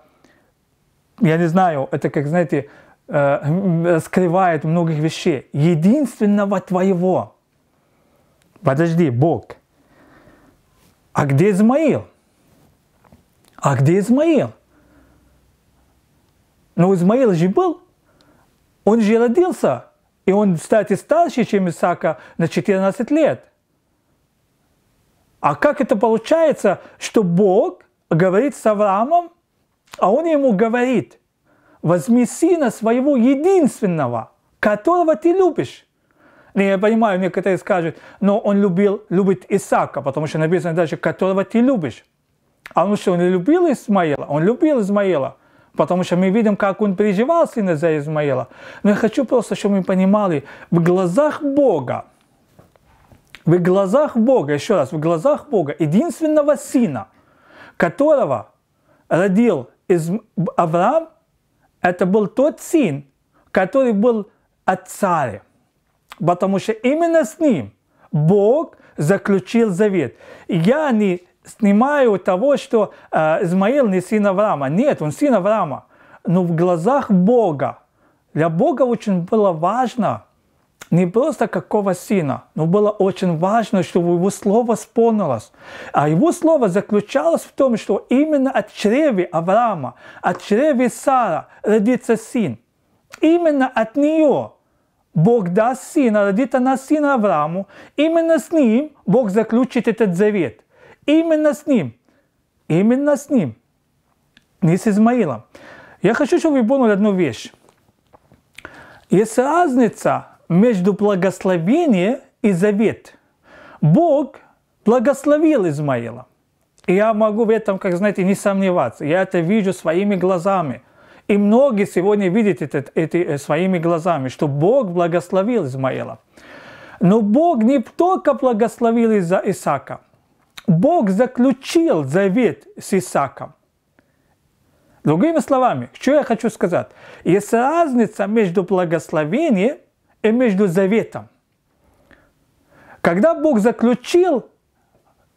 я не знаю, это как, знаете, э, скрывает многих вещей, единственного твоего. Подожди, Бог. А где Измаил? А где Измаил? Но ну, Измаил же был, он же родился – и он, кстати, старше, чем Исака, на 14 лет. А как это получается, что Бог говорит с Авраамом, а он ему говорит, возьми сына своего единственного, которого ты любишь. Не, ну, я понимаю, некоторые скажут, но он любил, любит Исака, потому что написано дальше, которого ты любишь. А он что, он любил Исмаила? Он любил Измаила потому что мы видим, как он переживал сына за Измаила. Но я хочу просто, чтобы мы понимали, в глазах Бога, в глазах Бога, еще раз, в глазах Бога, единственного сына, которого родил из Авраам, это был тот сын, который был от царя. Потому что именно с ним Бог заключил завет. Я не снимаю того, что э, Измаил не сын Авраама. Нет, он сын Авраама. Но в глазах Бога, для Бога очень было важно, не просто какого сына, но было очень важно, чтобы его слово исполнилось. А его слово заключалось в том, что именно от чреви Авраама, от чреви Сара родится сын. Именно от нее Бог даст сына, родит она сына Аврааму. Именно с ним Бог заключит этот завет. Именно с ним. Именно с ним. Не с Измаилом. Я хочу, чтобы вы поняли одну вещь. Есть разница между благословением и завет. Бог благословил Измаила. И я могу в этом, как знаете, не сомневаться. Я это вижу своими глазами. И многие сегодня видят это, это э, своими глазами, что Бог благословил Измаила. Но Бог не только благословил Исаака, Бог заключил завет с Исаком. Другими словами, что я хочу сказать? Есть разница между благословением и между заветом. Когда Бог заключил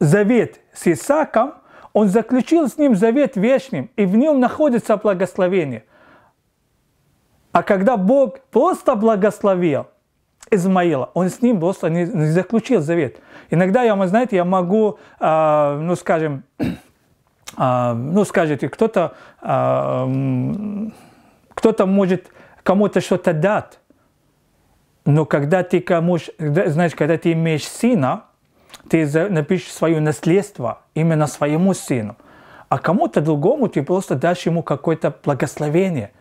завет с Исаком, Он заключил с ним завет вечным, и в нем находится благословение. А когда Бог просто благословил – Измаила. Он с ним просто не, заключил завет. Иногда, я, знаете, я могу, э, ну, скажем, э, [CLEARS THROAT] ну, скажете, кто-то э, а, кто может кому-то что-то дать, но когда ты кому, знаешь, когда ты имеешь сына, ты напишешь свое наследство именно своему сыну, а кому-то другому ты просто дашь ему какое-то благословение,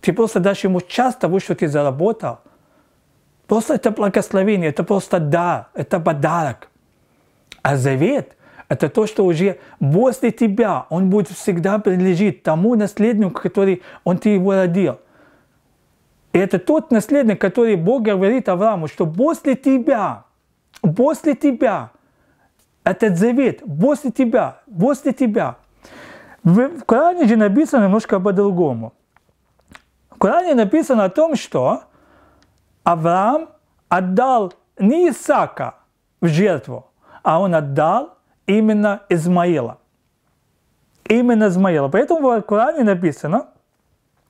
ты просто дашь ему часть того, что ты заработал – Просто это благословение, это просто да, это подарок. А завет – это то, что уже после тебя он будет всегда принадлежить тому наследнику, который он ты его родил. И это тот наследник, который Бог говорит Аврааму, что после тебя, после тебя, этот завет, после тебя, после тебя. В Коране же написано немножко по-другому. В Коране написано о том, что Авраам отдал не Исаака в жертву, а он отдал именно Измаила. Именно Измаила. Поэтому в Коране написано,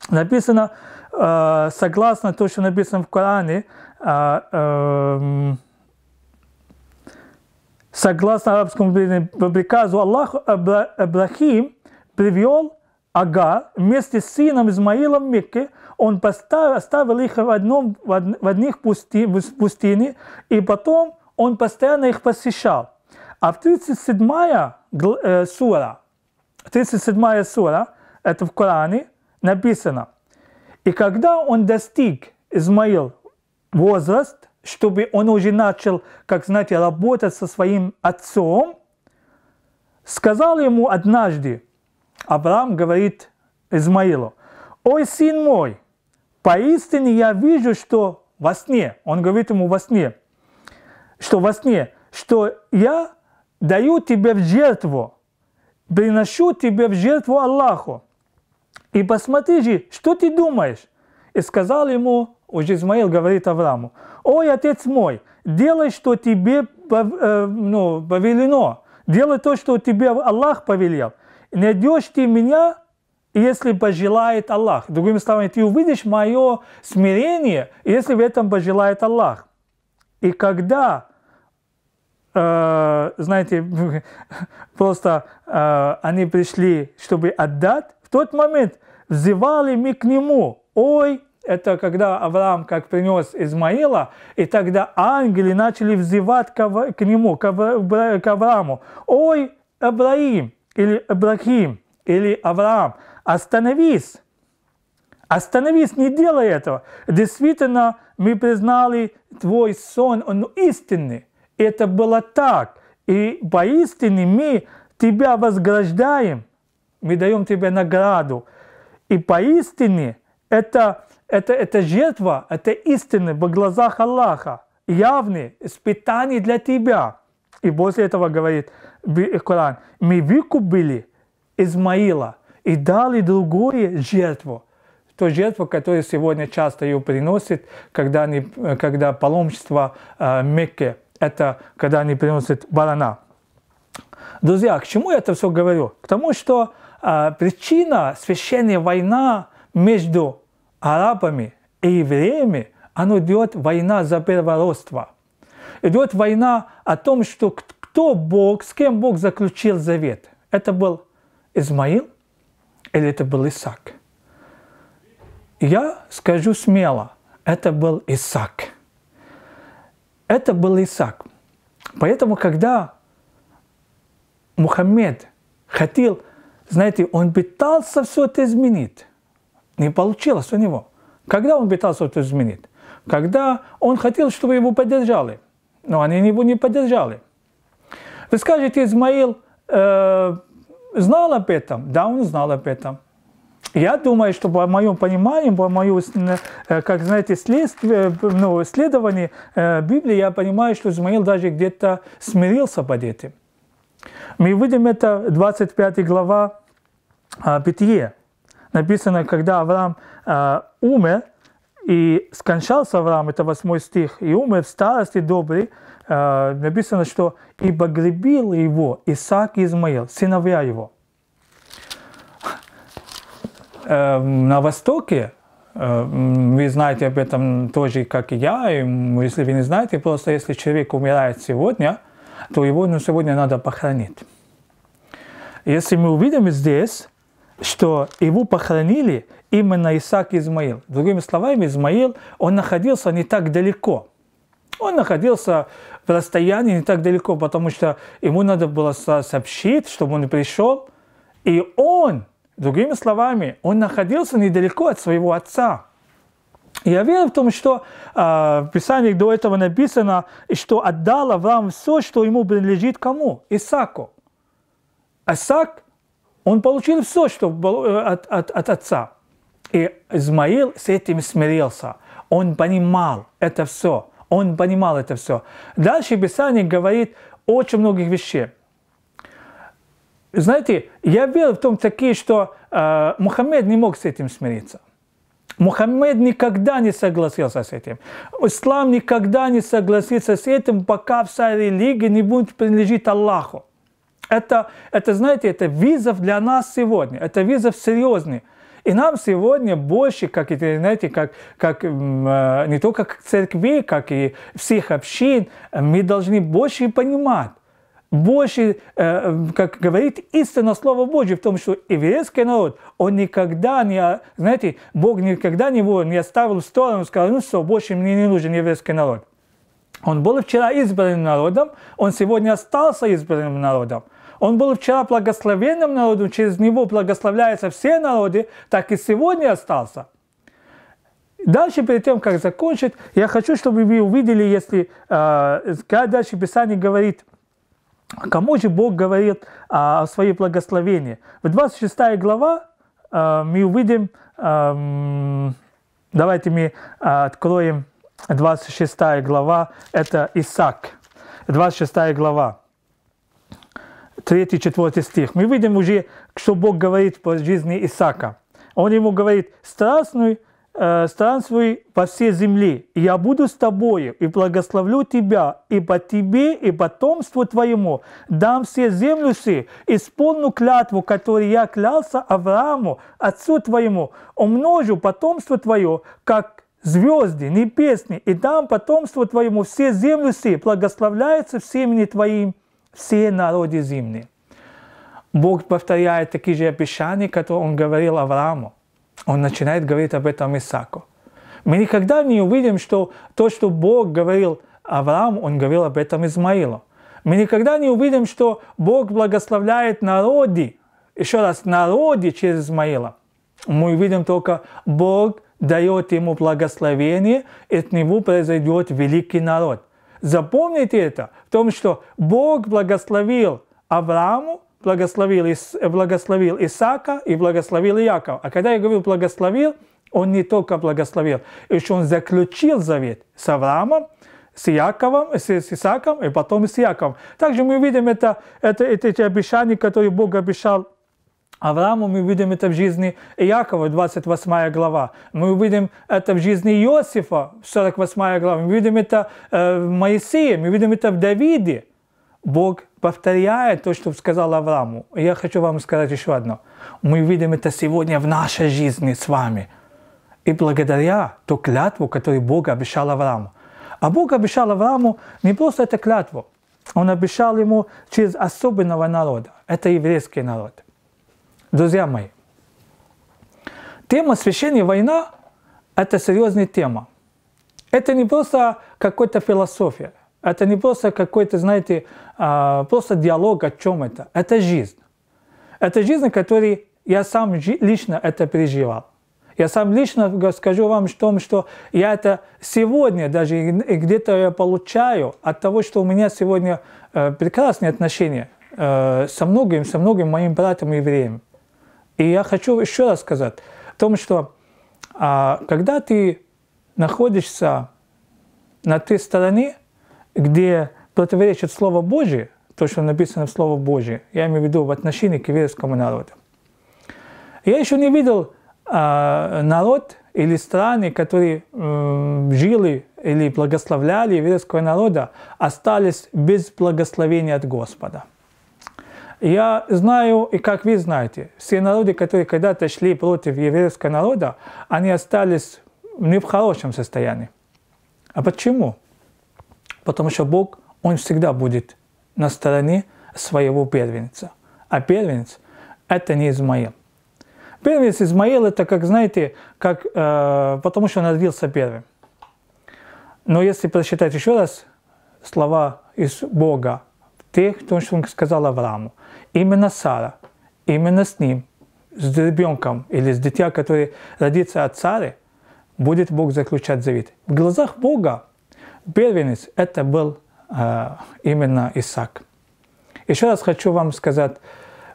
написано, э, согласно то, что написано в Коране, э, э, согласно арабскому приказу, Аллах Абрахим привел Агар вместе с сыном Измаилом в Мекке, он поставил, оставил их в, одном, в одних пустыне, и потом он постоянно их посещал. А в 37 э, сура, 37 сура, это в Коране, написано, «И когда он достиг, Измаил, возраст, чтобы он уже начал, как знаете, работать со своим отцом, сказал ему однажды, Авраам говорит Измаилу, «Ой, сын мой, поистине я вижу, что во сне, он говорит ему во сне, что во сне, что я даю тебе в жертву, приношу тебе в жертву Аллаху. И посмотри же, что ты думаешь? И сказал ему, уже Измаил говорит Аврааму, «Ой, отец мой, делай, что тебе э, ну, повелено, делай то, что тебе Аллах повелел. Найдешь ты меня, если пожелает Аллах. Другими словами, ты увидишь мое смирение, если в этом пожелает Аллах. И когда, э, знаете, [LAUGHS] просто э, они пришли, чтобы отдать, в тот момент взывали мы к нему. Ой, это когда Авраам как принес Измаила, и тогда ангелы начали взывать к, к нему, к, к Аврааму. Ой, Абраим, или Абрахим, или Авраам, Остановись! Остановись, не делай этого. Действительно, мы признали твой сон, он истинный. Это было так. И поистине мы тебя возграждаем. Мы даем тебе награду. И поистине это, это, это жертва, это истина в глазах Аллаха. Явный, испытание для тебя. И после этого говорит Коран, мы выкупили Измаила – и дали другое жертву. То жертву, которую сегодня часто ее приносят, когда, они, когда паломничество э, Мекке, это когда они приносят барана. Друзья, к чему я это все говорю? К тому, что э, причина священной войны между арабами и евреями, она идет война за первородство. Идет война о том, что кто Бог, с кем Бог заключил завет. Это был Измаил или это был Исаак? Я скажу смело, это был Исаак. Это был Исаак. Поэтому, когда Мухаммед хотел, знаете, он пытался все это изменить. Не получилось у него. Когда он пытался это изменить? Когда он хотел, чтобы его поддержали. Но они его не поддержали. Вы скажете, Измаил э, знал об этом? Да, он знал об этом. Я думаю, что по моему пониманию, по моему, э, как знаете, следствие, ну, исследовании э, Библии, я понимаю, что Измаил даже где-то смирился под этим. Мы видим это 25 глава а, Бытие. Написано, когда Авраам а, умер, и скончался Авраам, это восьмой стих, и умер в старости добрый. Э, написано, что и погребил его Исаак Измаил, сыновья его. Э, на Востоке, э, вы знаете об этом тоже, как и я, и, если вы не знаете, просто если человек умирает сегодня, то его ну, сегодня надо похоронить. Если мы увидим здесь, что его похоронили, именно Исаак и Измаил. Другими словами, Измаил, он находился не так далеко. Он находился в расстоянии не так далеко, потому что ему надо было сообщить, чтобы он пришел. И он, другими словами, он находился недалеко от своего отца. Я верю в том, что э, в Писании до этого написано, что отдал Авраам все, что ему принадлежит кому? Исаку. Исаак, он получил все, что было э, от, от, от отца. И Измаил с этим смирился. Он понимал это все. Он понимал это все. Дальше Писание говорит очень многих вещей. Знаете, я верил в том такие, что э, Мухаммед не мог с этим смириться. Мухаммед никогда не согласился с этим. Ислам никогда не согласится с этим, пока вся религия не будет принадлежить Аллаху. Это, это, знаете, это вызов для нас сегодня. Это вызов серьезный. И нам сегодня больше, как и, знаете, как, как э, не только как церкви, как и всех общин, мы должны больше понимать, больше, э, как говорит истинно Слово Божье в том, что еврейский народ, он никогда не, знаете, Бог никогда его не оставил в сторону, сказал, ну все, больше мне не нужен еврейский народ. Он был вчера избранным народом, он сегодня остался избранным народом. Он был вчера благословенным народом, через него благословляются все народы, так и сегодня остался. Дальше, перед тем, как закончить, я хочу, чтобы вы увидели, если, э, когда дальше Писание говорит, кому же Бог говорит а, о своей благословении. В 26 глава э, мы увидим, эм, давайте мы э, откроем 26 глава, это Исаак, 26 глава. 3-4 стих, мы видим уже, что Бог говорит по жизни Исаака. Он ему говорит, странствуй, э, странствуй по всей земле, и я буду с тобою, и благословлю тебя, и по тебе, и потомству твоему, дам все землю си, исполню клятву, которую я клялся Аврааму, отцу твоему, умножу потомство твое, как звезды небесные, и дам потомству твоему все землю си, благословляется всеми твоими все народы земные. Бог повторяет такие же обещания, которые Он говорил Аврааму. Он начинает говорить об этом Исаку. Мы никогда не увидим, что то, что Бог говорил Аврааму, Он говорил об этом Измаилу. Мы никогда не увидим, что Бог благословляет народы, еще раз, народы через Измаила. Мы видим только, Бог дает ему благословение, и от него произойдет великий народ – Запомните это, в том, что Бог благословил Аврааму, благословил, Ис, благословил Исаака и благословил Иакова. А когда я говорю «благословил», он не только благословил, еще он заключил завет с Авраамом, с Яковом, с, с Исааком и потом с Яковом. Также мы видим это, это, это, эти обещания, которые Бог обещал Авраама, мы видим это в жизни Иакова, 28 глава. Мы видим это в жизни Иосифа, 48 глава. Мы видим это в Моисее, мы видим это в Давиде. Бог повторяет то, что сказал Аврааму. я хочу вам сказать еще одно. Мы видим это сегодня в нашей жизни с вами. И благодаря ту клятву, которую Бог обещал Аврааму. А Бог обещал Аврааму не просто эту клятву. Он обещал ему через особенного народа. Это еврейский народ. Друзья мои, тема священная война – это серьезная тема. Это не просто какая-то философия, это не просто какой-то, знаете, а, просто диалог о чем это. Это жизнь. Это жизнь, которой я сам лично это переживал. Я сам лично скажу вам в том, что я это сегодня даже где-то я получаю от того, что у меня сегодня э, прекрасные отношения э, со многими, со многими моим братом евреем. И я хочу еще раз сказать о том, что а, когда ты находишься на той стороне, где противоречит Слово Божие, то, что написано в Слово Божие, я имею в виду в отношении к еврейскому народу. Я еще не видел а, народ или страны, которые м, жили или благословляли еврейского народа, остались без благословения от Господа – я знаю, и как вы знаете, все народы, которые когда-то шли против еврейского народа, они остались не в хорошем состоянии. А почему? Потому что Бог, Он всегда будет на стороне своего первенца. А первенец – это не Измаил. Первенец Измаил – это, как знаете, как, э, потому что он родился первым. Но если прочитать еще раз слова из Бога, тех, то, что он сказал Аврааму именно Сара, именно с ним, с ребенком или с дитя, который родится от Сары, будет Бог заключать завет. В глазах Бога первенец это был э, именно Исаак. Еще раз хочу вам сказать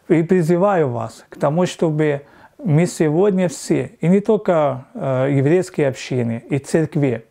и призываю вас к тому, чтобы мы сегодня все, и не только э, еврейские общины и церкви,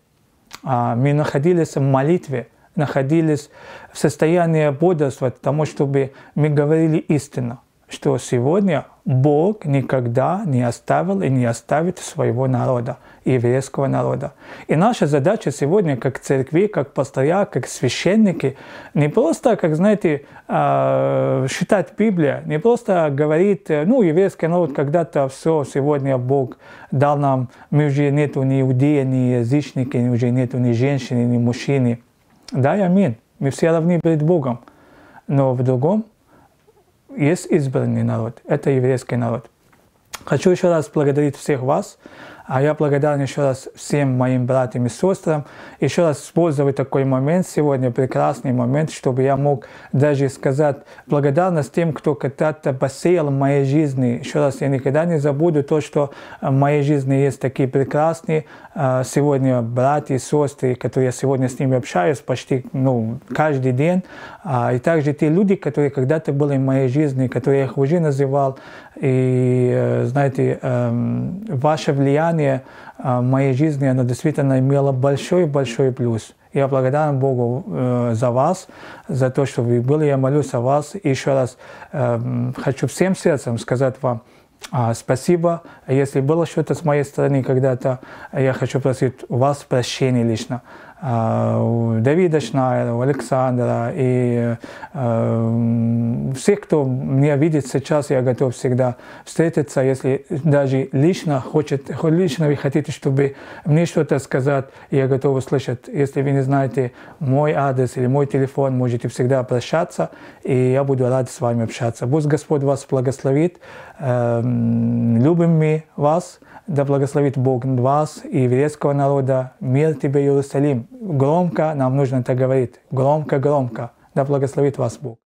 э, мы находились в молитве – находились в состоянии бодрства, тому чтобы мы говорили истину, что сегодня Бог никогда не оставил и не оставит своего народа, еврейского народа. И наша задача сегодня, как церкви, как пастыря, как священники, не просто, как знаете, считать а, Библию, не просто говорить, э, ну, еврейский народ когда-то все, сегодня Бог дал нам, мы уже нету ни иудея, ни язычники, уже нету ни женщины, ни мужчины – да, я мин, мы все равны перед Богом, но в другом есть избранный народ, это еврейский народ. Хочу еще раз благодарить всех вас а я благодарен еще раз всем моим братьям и сестрам. Еще раз использовать такой момент сегодня, прекрасный момент, чтобы я мог даже сказать благодарность тем, кто когда-то посеял в моей жизни. Еще раз, я никогда не забуду то, что э, в моей жизни есть такие прекрасные э, сегодня братья и сестры, которые я сегодня с ними общаюсь почти ну, каждый день. А, и также те люди, которые когда-то были в моей жизни, которые я их уже называл, и, э, знаете, эм, ваше влияние э, в моей жизни, оно действительно имело большой-большой плюс. Я благодарен Богу э, за вас, за то, что вы были. Я молюсь о вас. И еще раз эм, хочу всем сердцем сказать вам, а, Спасибо. Если было что-то с моей стороны когда-то, я хочу просить у вас прощения лично. Э, у Давида Шнайера, у Александра и э, всех, кто меня видит сейчас, я готов всегда встретиться, если даже лично хочет, лично вы хотите, чтобы мне что-то сказать, я готов услышать. Если вы не знаете мой адрес или мой телефон, можете всегда обращаться, и я буду рад с вами общаться. Пусть Господь вас благословит, э, любим мы вас, да благословит Бог вас и еврейского народа. Мир тебе, Иерусалим. Громко нам нужно это говорить. Громко, громко. Да благословит вас Бог.